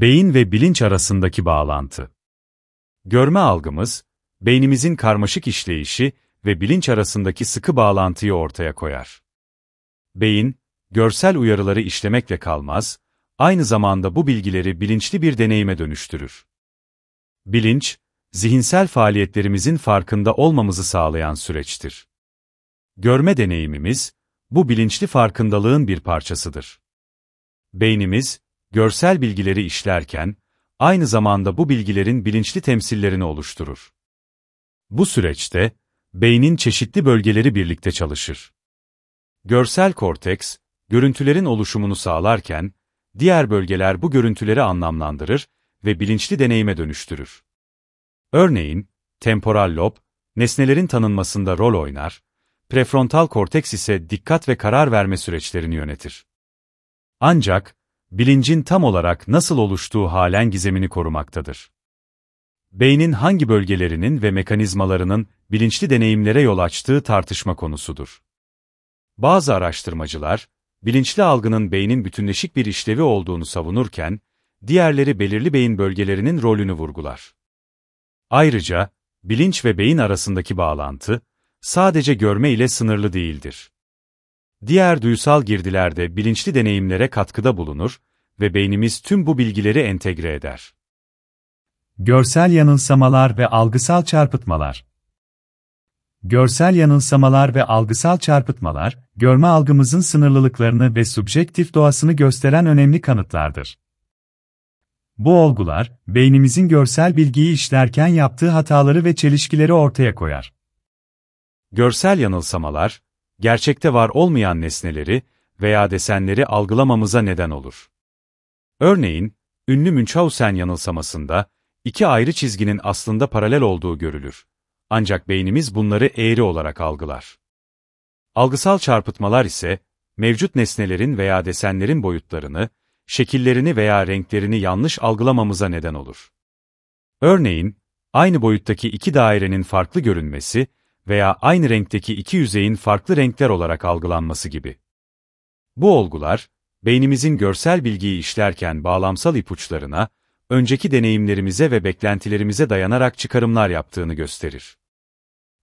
Beyin ve bilinç arasındaki bağlantı. Görme algımız, beynimizin karmaşık işleyişi ve bilinç arasındaki sıkı bağlantıyı ortaya koyar. Beyin, görsel uyarıları işlemekle kalmaz, aynı zamanda bu bilgileri bilinçli bir deneyime dönüştürür. Bilinç, zihinsel faaliyetlerimizin farkında olmamızı sağlayan süreçtir. Görme deneyimimiz, bu bilinçli farkındalığın bir parçasıdır. Beynimiz, görsel bilgileri işlerken, aynı zamanda bu bilgilerin bilinçli temsillerini oluşturur. Bu süreçte, beynin çeşitli bölgeleri birlikte çalışır. Görsel korteks, görüntülerin oluşumunu sağlarken, diğer bölgeler bu görüntüleri anlamlandırır ve bilinçli deneyime dönüştürür. Örneğin, temporal lob, nesnelerin tanınmasında rol oynar, prefrontal korteks ise dikkat ve karar verme süreçlerini yönetir. Ancak, bilincin tam olarak nasıl oluştuğu halen gizemini korumaktadır. Beynin hangi bölgelerinin ve mekanizmalarının bilinçli deneyimlere yol açtığı tartışma konusudur. Bazı araştırmacılar, bilinçli algının beynin bütünleşik bir işlevi olduğunu savunurken, diğerleri belirli beyin bölgelerinin rolünü vurgular. Ayrıca, bilinç ve beyin arasındaki bağlantı, sadece görme ile sınırlı değildir. Diğer duysal girdilerde bilinçli deneyimlere katkıda bulunur ve beynimiz tüm bu bilgileri entegre eder. Görsel yanılsamalar ve algısal çarpıtmalar Görsel yanılsamalar ve algısal çarpıtmalar, görme algımızın sınırlılıklarını ve subjektif doğasını gösteren önemli kanıtlardır. Bu olgular, beynimizin görsel bilgiyi işlerken yaptığı hataları ve çelişkileri ortaya koyar. Görsel yanılsamalar, gerçekte var olmayan nesneleri veya desenleri algılamamıza neden olur. Örneğin, ünlü Münchhausen yanılsamasında, iki ayrı çizginin aslında paralel olduğu görülür. Ancak beynimiz bunları eğri olarak algılar. Algısal çarpıtmalar ise, mevcut nesnelerin veya desenlerin boyutlarını, şekillerini veya renklerini yanlış algılamamıza neden olur. Örneğin, aynı boyuttaki iki dairenin farklı görünmesi, veya aynı renkteki iki yüzeyin farklı renkler olarak algılanması gibi. Bu olgular, beynimizin görsel bilgiyi işlerken bağlamsal ipuçlarına, önceki deneyimlerimize ve beklentilerimize dayanarak çıkarımlar yaptığını gösterir.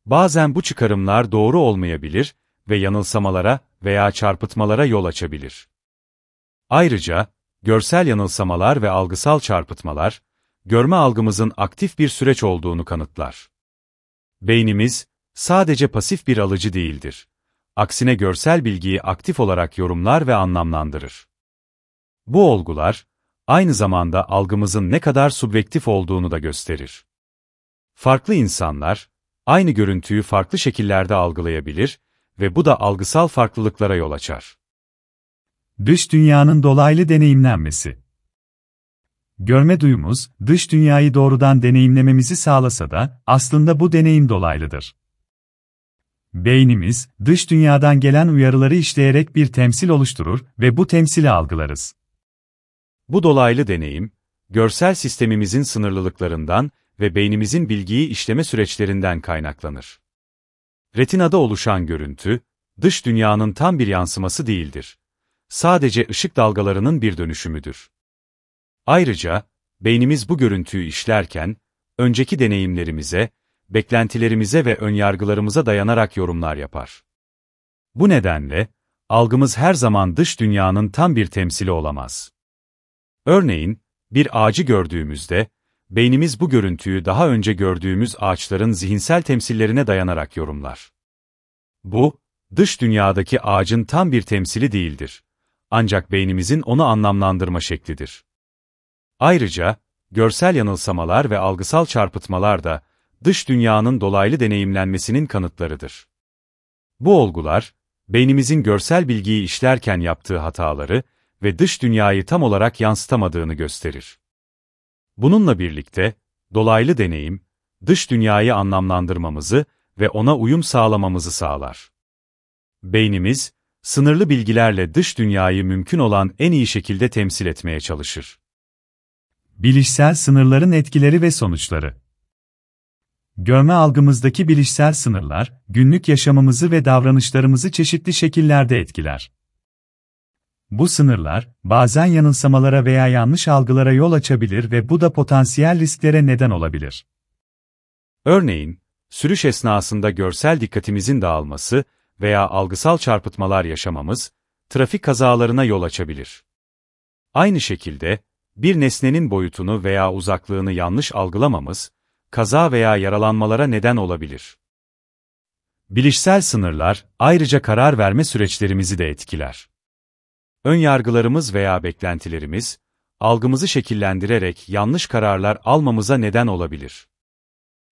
Bazen bu çıkarımlar doğru olmayabilir ve yanılsamalara veya çarpıtmalara yol açabilir. Ayrıca, görsel yanılsamalar ve algısal çarpıtmalar, görme algımızın aktif bir süreç olduğunu kanıtlar. Beynimiz, sadece pasif bir alıcı değildir. Aksine görsel bilgiyi aktif olarak yorumlar ve anlamlandırır. Bu olgular, aynı zamanda algımızın ne kadar subjektif olduğunu da gösterir. Farklı insanlar, aynı görüntüyü farklı şekillerde algılayabilir ve bu da algısal farklılıklara yol açar. Dış dünyanın dolaylı deneyimlenmesi Görme duyumuz, dış dünyayı doğrudan deneyimlememizi sağlasa da, aslında bu deneyim dolaylıdır. Beynimiz, dış dünyadan gelen uyarıları işleyerek bir temsil oluşturur ve bu temsili algılarız. Bu dolaylı deneyim, görsel sistemimizin sınırlılıklarından ve beynimizin bilgiyi işleme süreçlerinden kaynaklanır. Retinada oluşan görüntü, dış dünyanın tam bir yansıması değildir. Sadece ışık dalgalarının bir dönüşümüdür. Ayrıca, beynimiz bu görüntüyü işlerken, önceki deneyimlerimize, beklentilerimize ve önyargılarımıza dayanarak yorumlar yapar. Bu nedenle, algımız her zaman dış dünyanın tam bir temsili olamaz. Örneğin, bir ağacı gördüğümüzde, beynimiz bu görüntüyü daha önce gördüğümüz ağaçların zihinsel temsillerine dayanarak yorumlar. Bu, dış dünyadaki ağacın tam bir temsili değildir. Ancak beynimizin onu anlamlandırma şeklidir. Ayrıca, görsel yanılsamalar ve algısal çarpıtmalar da, dış dünyanın dolaylı deneyimlenmesinin kanıtlarıdır. Bu olgular, beynimizin görsel bilgiyi işlerken yaptığı hataları ve dış dünyayı tam olarak yansıtamadığını gösterir. Bununla birlikte, dolaylı deneyim, dış dünyayı anlamlandırmamızı ve ona uyum sağlamamızı sağlar. Beynimiz, sınırlı bilgilerle dış dünyayı mümkün olan en iyi şekilde temsil etmeye çalışır. Bilişsel sınırların etkileri ve sonuçları Görme algımızdaki bilişsel sınırlar, günlük yaşamımızı ve davranışlarımızı çeşitli şekillerde etkiler. Bu sınırlar, bazen yanılsamalara veya yanlış algılara yol açabilir ve bu da potansiyel risklere neden olabilir. Örneğin, sürüş esnasında görsel dikkatimizin dağılması veya algısal çarpıtmalar yaşamamız, trafik kazalarına yol açabilir. Aynı şekilde, bir nesnenin boyutunu veya uzaklığını yanlış algılamamız, kaza veya yaralanmalara neden olabilir. Bilişsel sınırlar, ayrıca karar verme süreçlerimizi de etkiler. Ön yargılarımız veya beklentilerimiz, algımızı şekillendirerek yanlış kararlar almamıza neden olabilir.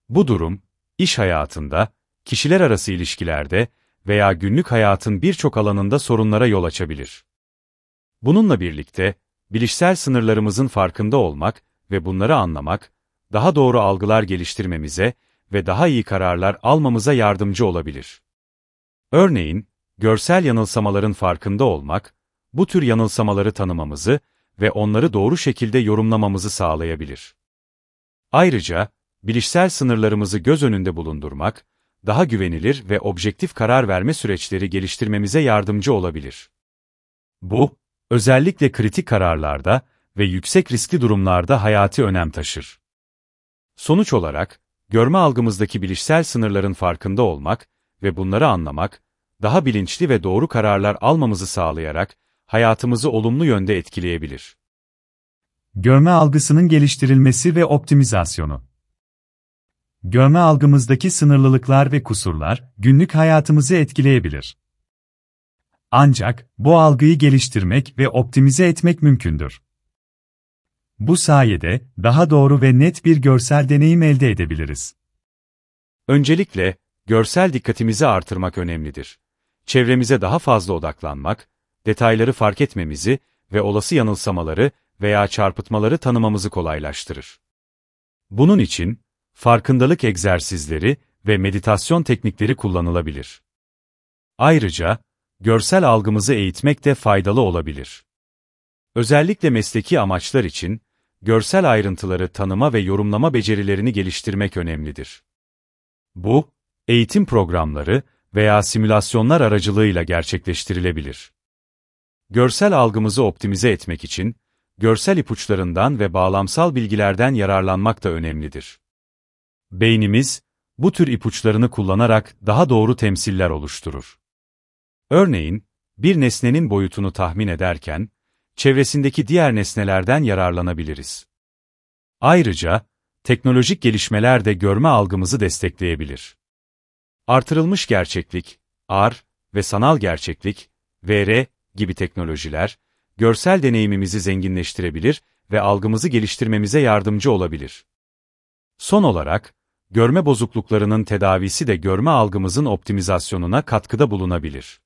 Bu durum, iş hayatında, kişiler arası ilişkilerde veya günlük hayatın birçok alanında sorunlara yol açabilir. Bununla birlikte, bilişsel sınırlarımızın farkında olmak ve bunları anlamak, daha doğru algılar geliştirmemize ve daha iyi kararlar almamıza yardımcı olabilir. Örneğin, görsel yanılsamaların farkında olmak, bu tür yanılsamaları tanımamızı ve onları doğru şekilde yorumlamamızı sağlayabilir. Ayrıca, bilişsel sınırlarımızı göz önünde bulundurmak, daha güvenilir ve objektif karar verme süreçleri geliştirmemize yardımcı olabilir. Bu, özellikle kritik kararlarda ve yüksek riskli durumlarda hayati önem taşır. Sonuç olarak, görme algımızdaki bilişsel sınırların farkında olmak ve bunları anlamak, daha bilinçli ve doğru kararlar almamızı sağlayarak hayatımızı olumlu yönde etkileyebilir. Görme algısının geliştirilmesi ve optimizasyonu Görme algımızdaki sınırlılıklar ve kusurlar, günlük hayatımızı etkileyebilir. Ancak, bu algıyı geliştirmek ve optimize etmek mümkündür. Bu sayede daha doğru ve net bir görsel deneyim elde edebiliriz. Öncelikle görsel dikkatimizi artırmak önemlidir. Çevremize daha fazla odaklanmak, detayları fark etmemizi ve olası yanılsamaları veya çarpıtmaları tanımamızı kolaylaştırır. Bunun için farkındalık egzersizleri ve meditasyon teknikleri kullanılabilir. Ayrıca görsel algımızı eğitmek de faydalı olabilir. Özellikle mesleki amaçlar için görsel ayrıntıları tanıma ve yorumlama becerilerini geliştirmek önemlidir. Bu, eğitim programları veya simülasyonlar aracılığıyla gerçekleştirilebilir. Görsel algımızı optimize etmek için, görsel ipuçlarından ve bağlamsal bilgilerden yararlanmak da önemlidir. Beynimiz, bu tür ipuçlarını kullanarak daha doğru temsiller oluşturur. Örneğin, bir nesnenin boyutunu tahmin ederken, çevresindeki diğer nesnelerden yararlanabiliriz. Ayrıca, teknolojik gelişmeler de görme algımızı destekleyebilir. Artırılmış gerçeklik, AR ve sanal gerçeklik, VR gibi teknolojiler, görsel deneyimimizi zenginleştirebilir ve algımızı geliştirmemize yardımcı olabilir. Son olarak, görme bozukluklarının tedavisi de görme algımızın optimizasyonuna katkıda bulunabilir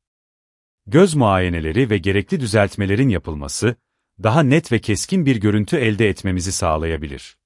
göz muayeneleri ve gerekli düzeltmelerin yapılması, daha net ve keskin bir görüntü elde etmemizi sağlayabilir.